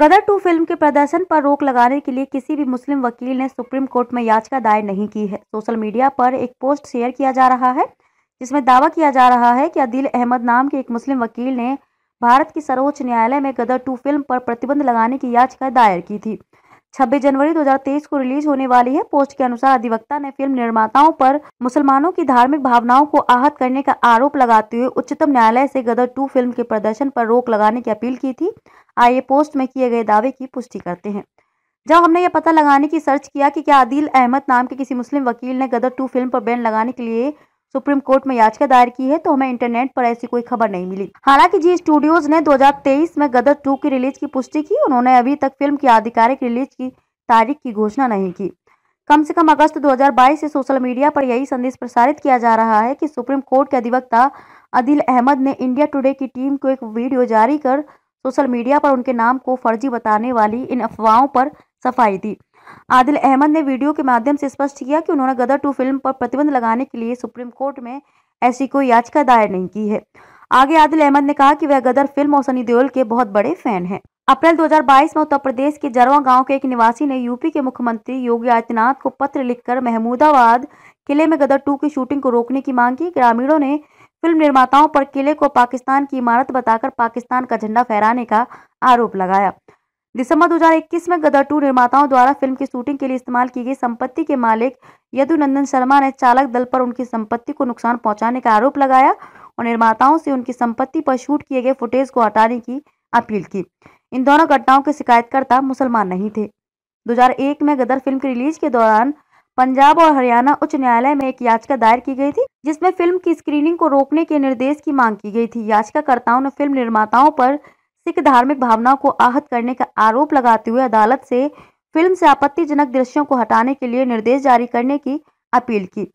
गदर two film के प्रदर्शन पर रोक लगाने के लिए किसी भी मुस्लिम वकील ने सुप्रीम कोर्ट में याचिका दायर नहीं की है सोशल मीडिया पर एक पोस्ट शेयर किया जा रहा है जिसमें दावा किया जा रहा है कि अदिल अहमद नाम के एक मुस्लिम वकील ने भारत की सर्वोच्च न्यायालय में गदर टू फिल्म पर प्रतिबंध लगाने की याचिका दायर की थी 26 जनवरी 2023 को रिलीज होने वाली है पोस्ट के अनुसार अधिवक्ता ने फिल्म निर्माताओं पर मुसलमानों की धार्मिक भावनाओं को आहत करने का आरोप लगाते हुए उच्चतम न्यायालय से गदर टू फिल्म के प्रदर्शन पर रोक लगाने की अपील की थी आइए पोस्ट में किए गए दावे की पुष्टि करते हैं जब हमने यह पता लगाने की सर्च किया कि क्या आदिल अहमद नाम के किसी मुस्लिम वकील ने गदर टू फिल्म पर बैन लगाने के लिए सुप्रीम कोर्ट में याचिका दायर की है तो हमें इंटरनेट पर ऐसी कोई खबर नहीं मिली हालांकि जी स्टूडियोज ने 2023 में गदर 2 की रिलीज की पुष्टि की उन्होंने अभी तक फिल्म की आधिकारिक रिलीज की तारीख की घोषणा नहीं की कम से कम अगस्त 2022 से सोशल मीडिया पर यही संदेश प्रसारित किया जा रहा है कि सुप्रीम कोर्ट के अधिवक्ता अदिल अहमद ने इंडिया टुडे की टीम को एक वीडियो जारी कर सोशल मीडिया पर उनके नाम को फर्जी बताने वाली इन अफवाहों पर सफाई दी आदिल अहमद ने वीडियो के माध्यम से स्पष्ट किया कि उन्होंने गदर टू फिल्म पर प्रतिबंध लगाने के लिए सुप्रीम कोर्ट में ऐसी कोई याचिका दायर नहीं की है आगे आदिल अहमद ने कहा कि वह गदर फिल्म और सनी देओल के बहुत बड़े फैन हैं अप्रैल 2022 में उत्तर प्रदेश के जरवा गांव के एक निवासी ने यूपी के मुख्यमंत्री योगी आदित्यनाथ को पत्र लिखकर महमूदाबाद किले में गदर टू की शूटिंग को रोकने की मांग की ग्रामीणों ने फिल्म निर्माताओं पर किले को पाकिस्तान की इमारत बताकर पाकिस्तान का झंडा फहराने का आरोप लगाया दिसंबर 2021 में गदर टू निर्माताओं द्वारा फिल्म की शूटिंग के लिए इस्तेमाल की गई संपत्ति के मालिक यदुनंदन शर्मा ने चालक दल पर उनकी संपत्ति को नुकसान पहुंचाने का आरोप लगाया और निर्माताओं से उनकी संपत्ति पर शूट किए गए फुटेज को हटाने की अपील की इन दोनों घटनाओं के शिकायतकर्ता मुसलमान नहीं थे दो में गदर फिल्म की रिलीज के दौरान पंजाब और हरियाणा उच्च न्यायालय में एक याचिका दायर की गई थी जिसमें फिल्म की स्क्रीनिंग को रोकने के निर्देश की मांग की गई थी याचिकाकर्ताओं ने फिल्म निर्माताओं पर सिख धार्मिक भावनाओं को आहत करने का आरोप लगाते हुए अदालत से फिल्म से आपत्तिजनक दृश्यों को हटाने के लिए निर्देश जारी करने की अपील की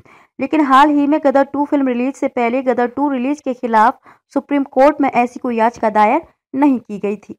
लेकिन हाल ही में गदर टू फिल्म रिलीज से पहले गदर टू रिलीज के खिलाफ सुप्रीम कोर्ट में ऐसी कोई याचिका दायर नहीं की गई थी